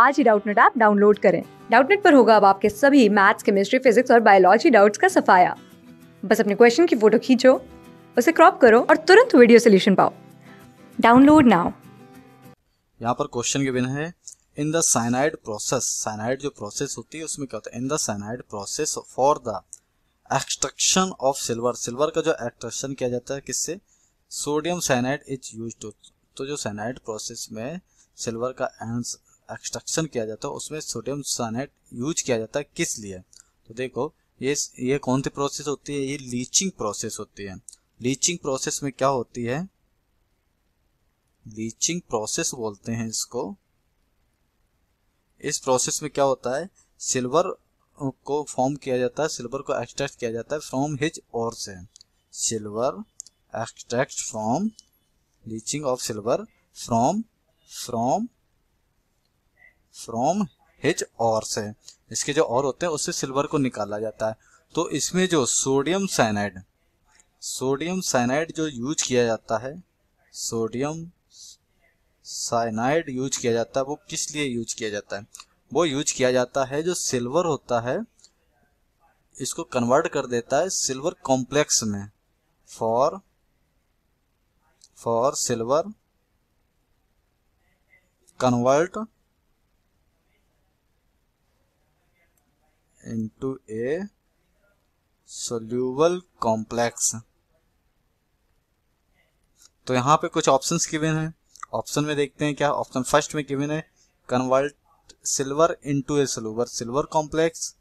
आज ही Doubtnut app download करें डाउटनेट पर होगा अब आपके सभी मैथ्स केमिस्ट्री फिजिक्स और बायोलॉजी डाउट्स का सफाया बस अपने क्वेश्चन की फोटो खींचो उसे क्रॉप करो और तुरंत वीडियो सोल्यूशन पाओ डाउनलोड नाउ यहाँ पर क्वेश्चन के बिना है in the cyanide process cyanide जो प्रोसेस होती है उसमें क्या होता है in the cyanide process for the extraction of silver silver का जो एक्सट्रक्शन किया जाता है किससे सोडियम साइनाइड इज यूज तो जो साइनाइड प्रोसेस में सिल्वर का एक्सट्रक्शन किया जाता है उसमें सोडियम सानेट यूज किया जाता है किस लिए तो देखो ये ये कौन सी प्रोसेस होती है ये लीचिंग प्रोसेस होती है लीचिंग प्रोसेस में क्या होती है लीचिंग प्रोसेस बोलते हैं इसको इस प्रोसेस में क्या होता है सिल्वर को फॉर्म किया जाता है सिल्वर को एक्सट्रैक्ट किया जाता है फ्रॉम हिज और से silver extract from leaching of silver from from from हिच और से इसके जो और होते हैं उससे सिल्वर को निकाला जाता है तो इसमें जो सोडियम साइनाइड सोडियम साइनाइड जो यूज किया जाता है सोडियम साइनाइड यूज किया जाता है वो किस लिए यूज किया जाता है वो यूज किया जाता है जो सिल्वर होता है इसको कन्वर्ट कर देता है सिल्वर कॉम्प्लेक्स में for for silver convert into a soluble complex तो यहां पे कुछ ऑप्शंस गिवन है ऑप्शन में देखते हैं क्या ऑप्शन फर्स्ट में गिवन है convert silver into a silver silver complex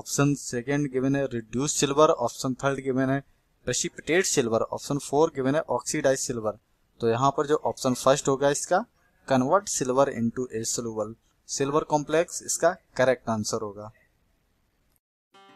option second given है reduce silver option third given है precipitate silver option four given है ऑक्सीडाइज सिल्वर तो यहां पर जो ऑप्शन फर्स्ट होगा इसका convert silver into a silver silver complex इसका करेक्ट आंसर होगा